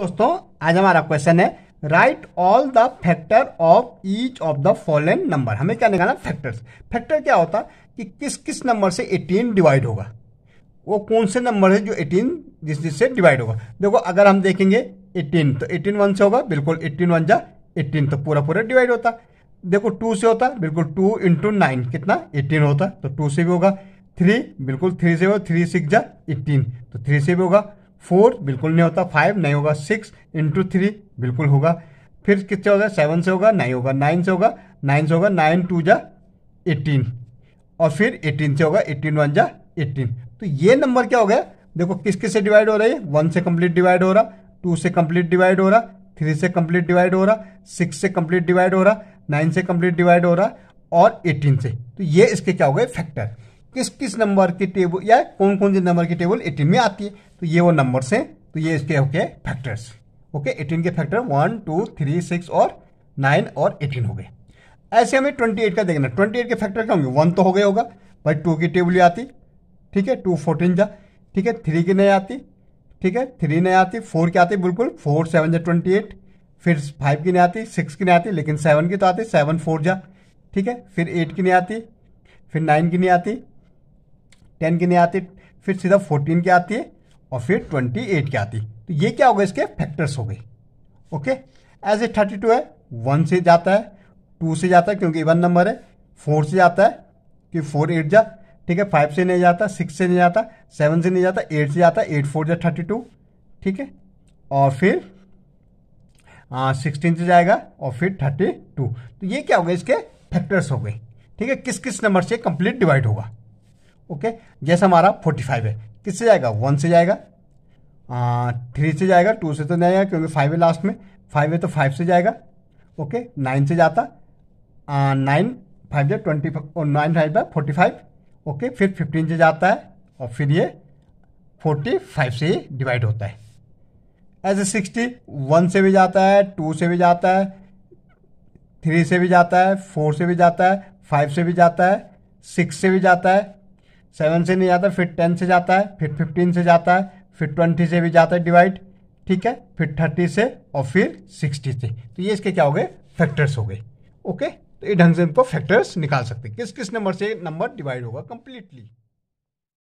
दोस्तों आज हमारा क्वेश्चन है write all the factor of each of the following number हमें क्या निकालना फैक्टर्स फैक्टर क्या होता कि किस किस नंबर से 18 डिवाइड होगा वो कौन से नंबर है जो 18 जिस जिससे डिवाइड होगा देखो अगर हम देखेंगे 18 तो 18 वन से होगा बिल्कुल 18 वन जा 18 तो पूरा पूरा डिवाइड होता देखो टू से होता बिल्कुल टू इंटू नाइन कितना एटीन होता तो टू से भी होगा थ्री बिल्कुल थ्री से होगा थ्री सिक्स जा एटीन तो थ्री से भी होगा फोर बिल्कुल नहीं होता फाइव नहीं होगा सिक्स इंटू थ्री बिल्कुल होगा फिर किससे होगा सेवन से होगा नहीं होगा नाइन से होगा नाइन से होगा नाइन टू जा एटीन और फिर एटीन से होगा एटीन वन जा एटीन तो ये नंबर क्या हो गया देखो किस किस से डिवाइड हो रहा है वन से कंप्लीट डिवाइड हो रहा टू से कंप्लीट डिवाइड हो रहा थ्री से कंप्लीट डिवाइड हो रहा सिक्स से कंप्लीट डिवाइड हो रहा नाइन से कंप्लीट डिवाइड हो रहा और एटीन से तो ये इसके क्या हो गए फैक्टर किस किस नंबर की टेबल या कौन कौन से नंबर की टेबल एटीन में आती है तो ये वो नंबर हैं तो ये इसके हो गए फैक्टर्स ओके एटीन के factor one two three six और नाइन और एटीन हो गए ऐसे हमें ट्वेंटी एट का देखना ट्वेंटी एट के फैक्टर क्या होंगे वन तो हो गए होगा भाई टू की टेबल आती ठीक है टू फोर्टीन जा ठीक है थ्री की नहीं आती ठीक है थ्री नहीं आती फोर की आती बिल्कुल फोर सेवन जा ट्वेंटी एट फिर फाइव की नहीं आती सिक्स की नहीं आती लेकिन सेवन की तो आती सेवन फोर जा ठीक है फिर एट की नहीं आती फिर नाइन की नहीं आती टेन नहीं आती फिर सीधा फोर्टीन की आती है और फिर ट्वेंटी एट की आती है तो ये क्या हो गए इसके फैक्टर्स हो गए okay as a thirty two है वन से जाता है टू से जाता है क्योंकि वन नंबर है फोर से जाता है कि फोर एट जा ठीक है फाइव से नहीं जाता सिक्स से नहीं जाता सेवन से नहीं जाता एट से जाता एट फोर जा थर्टी टू ठीक है और फिर सिक्सटीन से जाएगा और फिर थर्टी टू तो ये क्या हो गए इसके फैक्टर्स हो गए ठीक है किस किस नंबर से कंप्लीट डिवाइड होगा ओके जैसा हमारा फोर्टी फाइव है किससे जाएगा वन से जाएगा थ्री से जाएगा टू से तो नहीं आएगा क्योंकि फाइव है लास्ट में फाइव है तो फाइव से जाएगा ओके नाइन से जाता नाइन फाइव जो ट्वेंटी और nine five by forty five okay फिर फिफ्टीन से जाता है और फिर ये फोर्टी फाइव से ही डिवाइड होता है ऐसे सिक्सटी वन से भी जाता है टू से भी जाता है थ्री से भी जाता है फोर से भी जाता है फाइव से भी जाता है सिक्स से भी जाता है सेवन से नहीं जाता फिर टेन से जाता है फिर फिफ्टीन से जाता है फिर ट्वेंटी से भी जाता है डिवाइड ठीक है फिर थर्टी से और फिर सिक्सटी से तो ये इसके क्या हो गए फैक्टर्स हो गए ओके तो ये ढंग से इनको फैक्टर्स निकाल सकते किस किस नंबर से नंबर डिवाइड होगा कंप्लीटली